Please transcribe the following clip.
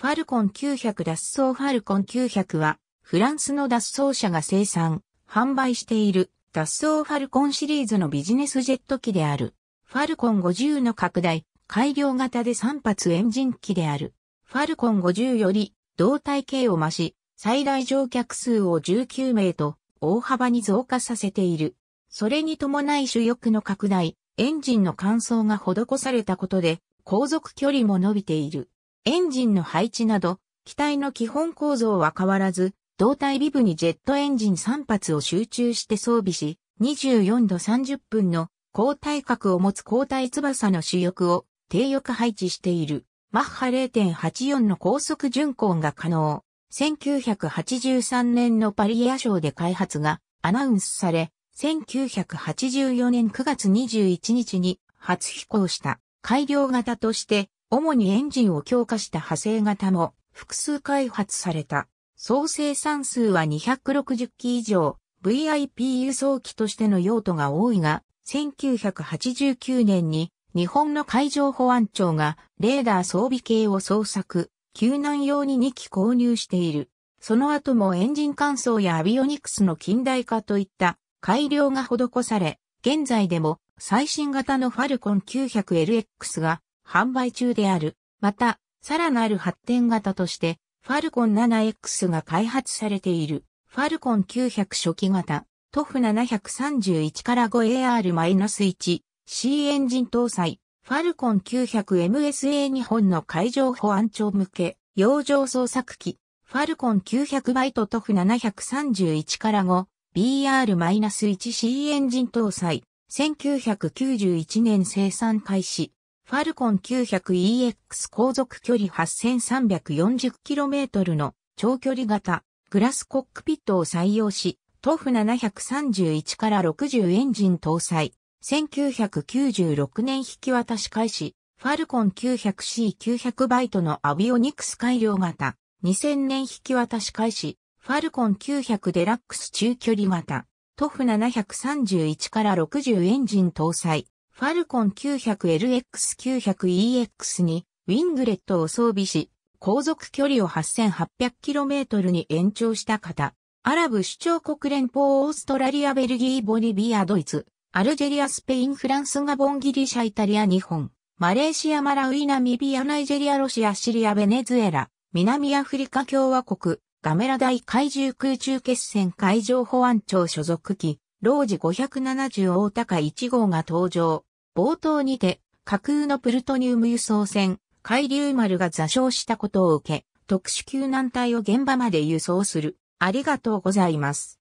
ファルコン900脱走ファルコン900は、フランスの脱走者が生産、販売している、脱走ファルコンシリーズのビジネスジェット機である。ファルコン50の拡大、改良型で3発エンジン機である。ファルコン50より、胴体系を増し、最大乗客数を19名と、大幅に増加させている。それに伴い主翼の拡大、エンジンの乾燥が施されたことで、航続距離も伸びている。エンジンの配置など、機体の基本構造は変わらず、胴体尾部にジェットエンジン3発を集中して装備し、24度30分の高体角を持つ高体翼の主翼を低翼配置している。マッハ0.84の高速巡航が可能。1983年のパリエア賞で開発がアナウンスされ、1984年9月21日に初飛行した改良型として主にエンジンを強化した派生型も複数開発された。総生産数は260機以上、VIP 輸送機としての用途が多いが、1989年に日本の海上保安庁がレーダー装備系を捜索、救難用に2機購入している。その後もエンジン乾燥やアビオニクスの近代化といった改良が施され、現在でも最新型のファルコン 900LX が販売中である。また、さらなる発展型として、ファルコン 7X が開発されている、ファルコン900初期型、トフ731から 5AR-1、C エンジン搭載、ファルコン 900MSA 日本の海上保安庁向け、洋上捜索機、ファルコン900バイトトフ731から 5BR-1C エンジン搭載、1991年生産開始、ファルコン 900EX 航続距離 8340km の長距離型グラスコックピットを採用し、トフ731から60エンジン搭載。1996年引き渡し開始、ファルコン 900C900 バイトのアビオニクス改良型。2000年引き渡し開始、ファルコン900デラックス中距離型。トフ731から60エンジン搭載。ファルコン 900LX900EX にウィングレットを装備し、航続距離を 8800km に延長した方、アラブ首長国連邦オーストラリアベルギーボリビアドイツ、アルジェリアスペインフランスガボンギリシャイタリア日本、マレーシアマラウイナミビアナイジェリアロシアシリアベネズエラ、南アフリカ共和国、ガメラ大海獣空中決戦海上保安庁所属機、ロージ570大高1号が登場。冒頭にて、架空のプルトニウム輸送船、海流丸が座礁したことを受け、特殊救難隊を現場まで輸送する。ありがとうございます。